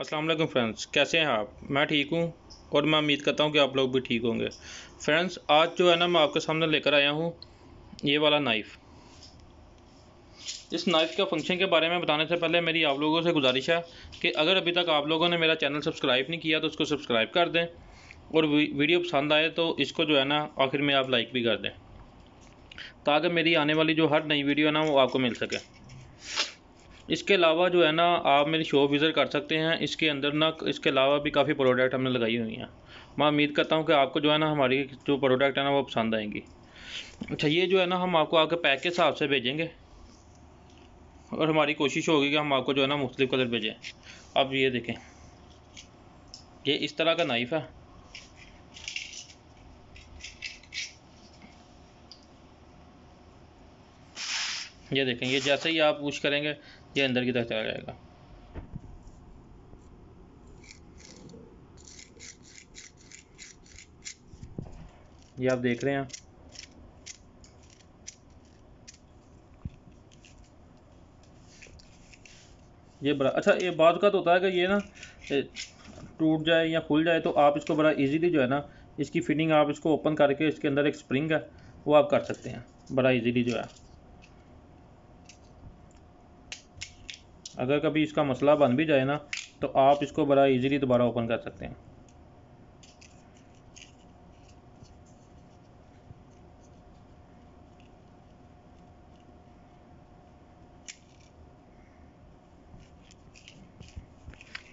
Aslam friends कैसे हैं आप मैं ठीक हूँ और मैं उम्मीद करता हूँ कि आप लोग भी ठीक होंगे फ्रेंड्स आज जो है ना मैं आपके सामने लेकर आया हूँ ये वाला नाइफ़ इस नाइफ़ का फंक्शन के बारे में बताने से पहले मेरी आप लोगों से गुजारिश है कि अगर अभी तक आप लोगों ने मेरा चैनल सब्सक्राइब नहीं किया तो उसको सब्सक्राइब कर दें और वीडियो पसंद आए तो इसको जो है ना आखिर में आप लाइक भी कर दें ताकि मेरी आने वाली जो हर नई वीडियो है ना वो आपको मिल सके इसके अलावा जो है ना आप मेरी शॉप विज़िट कर सकते हैं इसके अंदर ना इसके अलावा भी काफ़ी प्रोडक्ट हमने लगाई हुई हैं मैं उम्मीद करता हूँ कि आपको जो है ना हमारी जो प्रोडक्ट है ना वो पसंद आएंगी अच्छा ये जो है ना हम आपको आके पैक के हिसाब से भेजेंगे और हमारी कोशिश होगी कि हम आपको जो है ना मुख्तलिफ़ कलर भेजें अब ये देखें ये इस तरह का नाइफ़ है ये देखें ये जैसे ही आप पूछ करेंगे ये अंदर की तरफ चला जाएगा ये आप देख रहे हैं ये बड़ा अच्छा ये बात का तो होता है कि ये ना टूट जाए या खुल जाए तो आप इसको बड़ा इजीली जो है ना इसकी फिटिंग आप इसको ओपन करके इसके अंदर एक स्प्रिंग है वो आप कर सकते हैं बड़ा इजीली जो है अगर कभी इसका मसला बन भी जाए ना तो आप इसको बड़ा इजीली दोबारा ओपन कर सकते हैं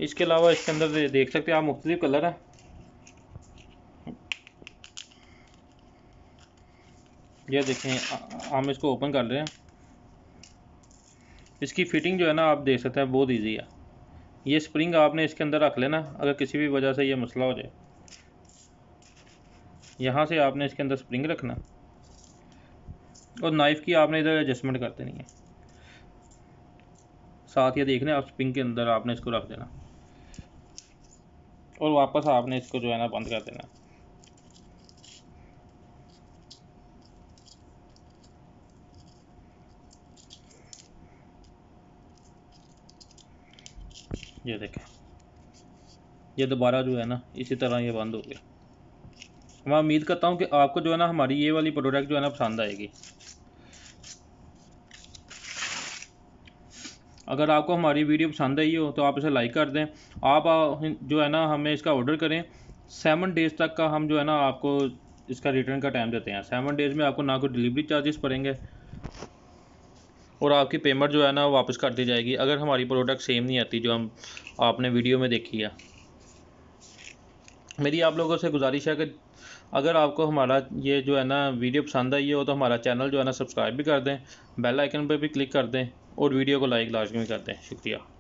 इसके अलावा इसके अंदर देख सकते हैं आप मुख्तलिफ कलर हैं ये देखें हम इसको ओपन कर रहे हैं इसकी फिटिंग जो है ना आप देख सकते हैं बहुत ईजी है ये स्प्रिंग आपने इसके अंदर रख लेना अगर किसी भी वजह से ये मसला हो जाए यहाँ से आपने इसके अंदर स्प्रिंग रखना और नाइफ़ की आपने इधर एडजस्टमेंट कर देनी है साथ ये देखने आप स्प्रिंग के अंदर आपने इसको रख देना और वापस आपने इसको जो है ना बंद कर देना ये देखें ये दोबारा जो है ना इसी तरह ये बंद हो गया मैं उम्मीद करता हूँ कि आपको जो है ना हमारी ये वाली प्रोडक्ट जो है ना पसंद आएगी अगर आपको हमारी वीडियो पसंद आई हो तो आप इसे लाइक कर दें आप जो है ना हमें इसका ऑर्डर करें सेवन डेज़ तक का हम जो है ना आपको इसका रिटर्न का टाइम देते हैं सेवन डेज़ में आपको ना कोई डिलीवरी चार्जेस पड़ेंगे और आपकी पेमेंट जो है ना वापस कर दी जाएगी अगर हमारी प्रोडक्ट सेम नहीं आती जो हम आपने वीडियो में देखी है मेरी आप लोगों से गुजारिश है कि अगर आपको हमारा ये जो है ना वीडियो पसंद आई हो तो हमारा चैनल जो है ना सब्सक्राइब भी कर दें बेल आइकन पर भी क्लिक कर दें और वीडियो को लाइक लाजमी कर दें शुक्रिया